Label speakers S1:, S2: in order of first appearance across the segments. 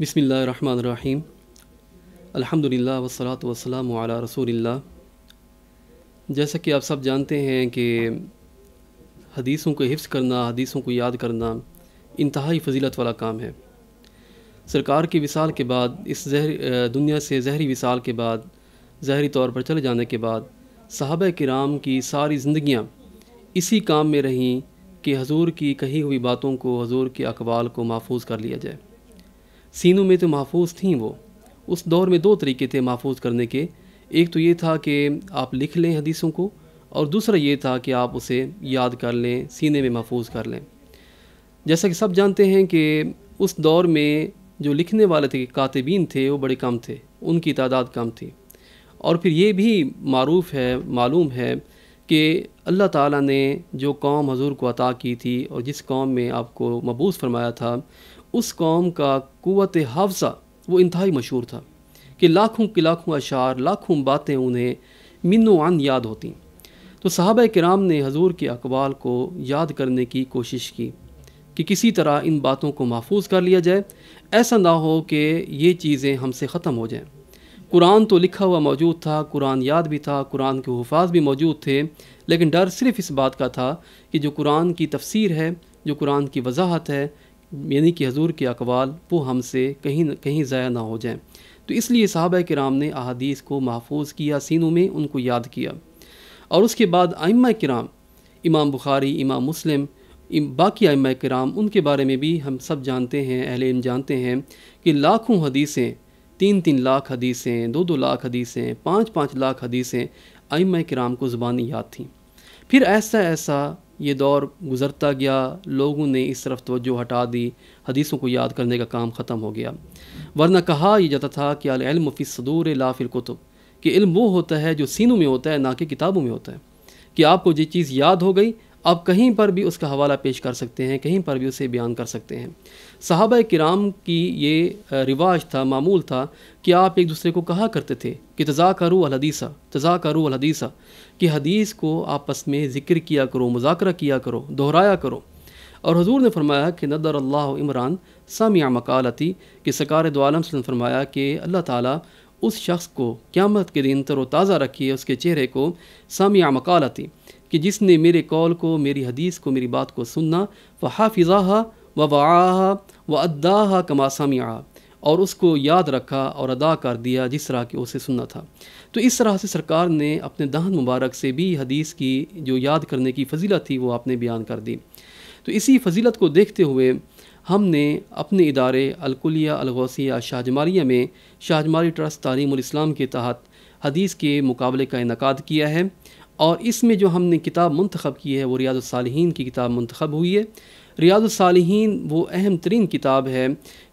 S1: بسم اللہ الرحمن الرحیم الحمد للہ وسلاۃ وسلم علیہ رسول اللہ جیسا کہ آپ سب جانتے ہیں کہ حدیثوں کو حفظ کرنا حدیثوں کو یاد کرنا انتہائی فضیلت والا کام ہے سرکار کی وصال کے بعد اس زہر دنیا سے زہری وصال کے بعد زہری طور پر چلے جانے کے بعد صحابہ کرام کی ساری زندگیاں اسی کام میں رہیں کہ حضور کی کہی ہوئی باتوں کو حضور کے اقوال کو محفوظ کر لیا جائے سینوں میں تو محفوظ تھیں وہ اس دور میں دو طریقے تھے محفوظ کرنے کے ایک تو یہ تھا کہ آپ لکھ لیں حدیثوں کو اور دوسرا یہ تھا کہ آپ اسے یاد کر لیں سینے میں محفوظ کر لیں جیسا کہ سب جانتے ہیں کہ اس دور میں جو لکھنے والے تھے کاتبین تھے وہ بڑے کم تھے ان کی تعداد کم تھی اور پھر یہ بھی معروف ہے معلوم ہے کہ اللہ تعالیٰ نے جو قوم حضور کو عطا کی تھی اور جس قوم میں آپ کو مبوس فرمایا تھا اس قوم کا قوت حافظہ وہ انتہائی مشہور تھا کہ لاکھوں کے لاکھوں اشعار لاکھوں باتیں انہیں من و عن یاد ہوتیں تو صحابہ کرام نے حضور کے اقوال کو یاد کرنے کی کوشش کی کہ کسی طرح ان باتوں کو محفوظ کر لیا جائے ایسا نہ ہو کہ یہ چیزیں ہم سے ختم ہو جائیں قرآن تو لکھا ہوا موجود تھا قرآن یاد بھی تھا قرآن کے حفاظ بھی موجود تھے لیکن ڈر صرف اس بات کا تھا کہ جو قرآن کی تفسیر ہے جو قرآن کی وضاحت ہے یعنی کہ حضور کے اقوال وہ ہم سے کہیں کہیں ضائع نہ ہو جائیں تو اس لیے صحابہ کرام نے احادیث کو محفوظ کیا سینوں میں ان کو یاد کیا اور اس کے بعد آئمہ کرام امام بخاری امام مسلم باقی آئمہ کرام ان کے بارے میں بھی ہم سب جانتے ہیں اہل علم جانتے ہیں کہ لاکھوں حدیثیں تین تین لاکھ حدیثیں دو دو لاکھ حدیثیں پانچ پانچ لاکھ حدیثیں آئمہ کرام کو زبانی یاد تھیں پھر ایسا ایسا یہ دور گزرتا گیا لوگوں نے اس طرف توجہ ہٹا دی حدیثوں کو یاد کرنے کا کام ختم ہو گیا ورنہ کہا یہ جاتا تھا کہ العلم فی صدور لا فی الکتب کہ علم وہ ہوتا ہے جو سینوں میں ہوتا ہے نہ کہ کتابوں میں ہوتا ہے کہ آپ کو یہ چیز یاد ہو گئی آپ کہیں پر بھی اس کا حوالہ پیش کر سکتے ہیں کہیں پر بھی اسے بیان کر سکتے ہیں صحابہ کرام کی یہ رواج تھا معمول تھا کہ آپ ایک دوسرے کو کہا کرتے تھے کہ تذاکرو الحدیثہ تذاکرو الحدیثہ کہ حدیث کو آپس میں ذکر کیا کرو مذاکرہ کیا کرو دہرایا کرو اور حضور نے فرمایا کہ ندر اللہ عمران سامع مقالتی کہ سکار دو عالم نے فرمایا کہ اللہ تعالیٰ اس شخص کو قیامت کے دن تر و تازہ رکھی اس کے چہرے کو سامع مقالتی کہ جس نے میرے کال کو میری حدیث کو میری بات کو سننا وہ حافظہ و آا و ادا ہا کماسامیاں اور اس کو یاد رکھا اور ادا کر دیا جس طرح کہ اسے سننا تھا تو اس طرح سے سرکار نے اپنے دہن مبارک سے بھی حدیث کی جو یاد کرنے کی فضیلت تھی وہ آپ نے بیان کر دی تو اسی فضیلت کو دیکھتے ہوئے ہم نے اپنے ادارے الکلیہ الغوثیہ شاہ جماریہ میں شاہ جماری ٹرسٹ تعلیم الاسلام کے تحت حدیث کے مقابلے کا انعقاد کیا ہے اور اس میں جو ہم نے کتاب منتخب کی ہے وہ ریاض الصالحین کی کتاب منتخب ہوئی ہے ریاض الصالحین وہ اہم ترین کتاب ہے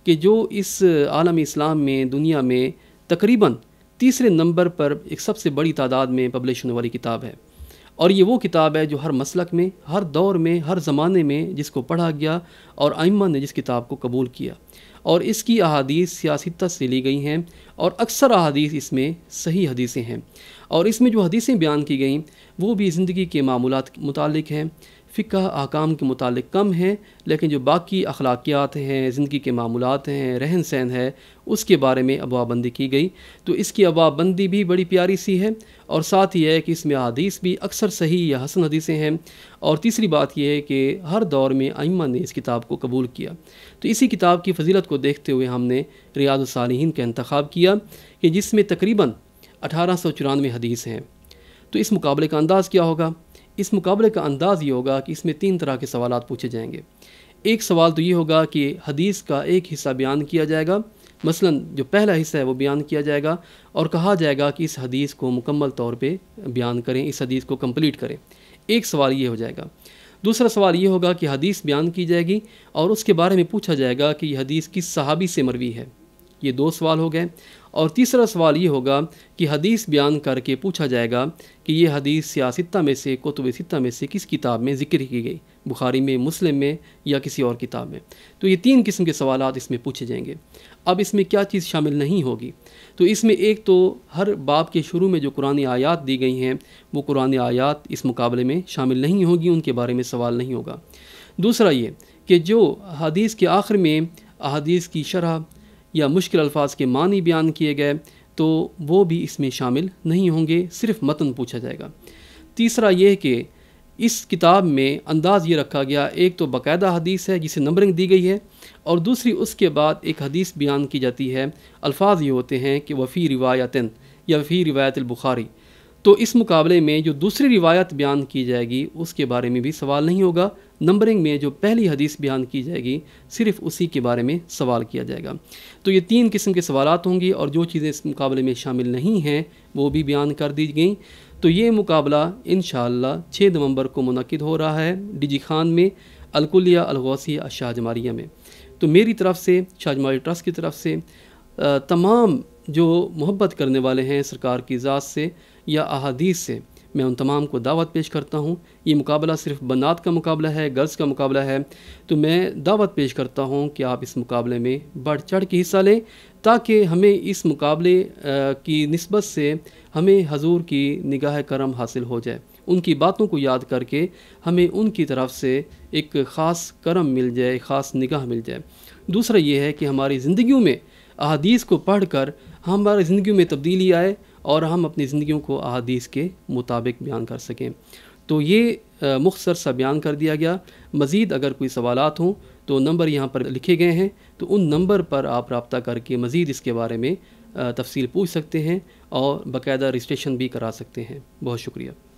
S1: کہ جو اس عالم اسلام میں دنیا میں تقریباً تیسرے نمبر پر ایک سب سے بڑی تعداد میں پبلش ہونے والی کتاب ہے اور یہ وہ کتاب ہے جو ہر مسلک میں ہر دور میں ہر زمانے میں جس کو پڑھا گیا اور آئمہ نے جس کتاب کو قبول کیا اور اس کی احادیث سیاست سے لی گئی ہیں اور اکثر احادیث اس میں صحیح حدیثیں ہیں اور اس میں جو حدیثیں بیان کی گئیں وہ بھی زندگی کے معمولات متعلق ہیں فقہ احکام کے متعلق کم ہیں لیکن جو باقی اخلاقیات ہیں زندگی کے معمولات ہیں رہن سہن ہے اس کے بارے میں ابواب بندی کی گئی تو اس کی ابواب بندی بھی بڑی پیاری سی ہے اور ساتھ یہ ہے کہ اس میں حدیث بھی اکثر صحیح یا حسن حدیثیں ہیں اور تیسری بات یہ ہے کہ ہر دور میں ائمہ نے اس کتاب کو قبول کیا تو اسی کتاب کی فضیلت کو دیکھتے ہوئے ہم نے ریاض الصالحین کا انتخاب کیا کہ جس میں تقریباً اٹھارہ سو چورانوے حدیث ہیں تو اس مقابلے کا انداز کیا ہوگا اس مقابلے کا انداز یہ ہوگا کہ اس میں تین طرح کے سوالات پوچھے جائیں گے ایک سوال تو یہ ہوگا کہ حدیث کا ایک حصہ بیان کیا جائے گا مثلا جو پہلا حصہ ہے وہ بیان کیا جائے گا اور کہا جائے گا کہ اس حدیث کو مکمل طور پہ بیان کریں اس حدیث کو کمپلیٹ کریں ایک سوال یہ ہو جائے گا دوسرا سوال یہ ہوگا کہ حدیث بیان کی جائے گی اور اس کے بارے میں پوچھا جائے گا کہ یہ حدیث کس صحابی سے مروی ہے یہ دو سوال ہو گئے اور تیسرا سوال یہ ہوگا کہ حدیث بیان کر کے پوچھا جائے گا کہ یہ حدیث سیاستہ میں سے کتب ستہ میں سے کس کتاب میں ذکر کی گئی بخاری میں مسلم میں یا کسی اور کتاب میں تو یہ تین قسم کے سوالات اس میں پوچھے جائیں گے اب اس میں کیا چیز شامل نہیں ہوگی تو اس میں ایک تو ہر باب کے شروع میں جو قرآن آیات دی گئی ہیں وہ قرآن آیات اس مقابلے میں شامل نہیں ہوگی ان کے بارے میں سوال نہیں ہوگا دوسرا یہ کہ جو حدیث کے آخر میں احادیث کی شرح یا مشکل الفاظ کے معنی بیان کیے گئے تو وہ بھی اس میں شامل نہیں ہوں گے صرف متن پوچھا جائے گا تیسرا یہ کہ اس کتاب میں انداز یہ رکھا گیا ایک تو باقاعدہ حدیث ہے جسے نمبرنگ دی گئی ہے اور دوسری اس کے بعد ایک حدیث بیان کی جاتی ہے الفاظ یہ ہوتے ہیں کہ وفی روایت یا وفی روایت البخاری تو اس مقابلے میں جو دوسری روایت بیان کی جائے گی اس کے بارے میں بھی سوال نہیں ہوگا نمبرنگ میں جو پہلی حدیث بیان کی جائے گی صرف اسی کے بارے میں سوال کیا جائے گا تو یہ تین قسم کے سوالات ہوں گی اور جو چیزیں اس مقابلے میں شامل نہیں ہیں وہ بھی بیان کر دی گئیں تو یہ مقابلہ انشاءاللہ شاء اللہ نومبر کو منعقد ہو رہا ہے ڈی جی خان میں الکلیہ شاہ جماریہ میں تو میری طرف سے شاہ جماری ٹرسٹ کی طرف سے تمام جو محبت کرنے والے ہیں سرکار کی ذات سے یا احادیث سے میں ان تمام کو دعوت پیش کرتا ہوں یہ مقابلہ صرف بنات کا مقابلہ ہے گرلز کا مقابلہ ہے تو میں دعوت پیش کرتا ہوں کہ آپ اس مقابلے میں بڑھ چڑھ کے حصہ لیں تاکہ ہمیں اس مقابلے کی نسبت سے ہمیں حضور کی نگاہ کرم حاصل ہو جائے ان کی باتوں کو یاد کر کے ہمیں ان کی طرف سے ایک خاص کرم مل جائے خاص نگاہ مل جائے دوسرا یہ ہے کہ ہماری زندگیوں میں احادیث کو پڑھ کر ہماری زندگیوں میں تبدیلی آئے اور ہم اپنی زندگیوں کو احادیث کے مطابق بیان کر سکیں تو یہ مختصر سا بیان کر دیا گیا مزید اگر کوئی سوالات ہوں تو نمبر یہاں پر لکھے گئے ہیں تو ان نمبر پر آپ رابطہ کر کے مزید اس کے بارے میں تفصیل پوچھ سکتے ہیں اور باقاعدہ رجسٹریشن بھی کرا سکتے ہیں بہت شکریہ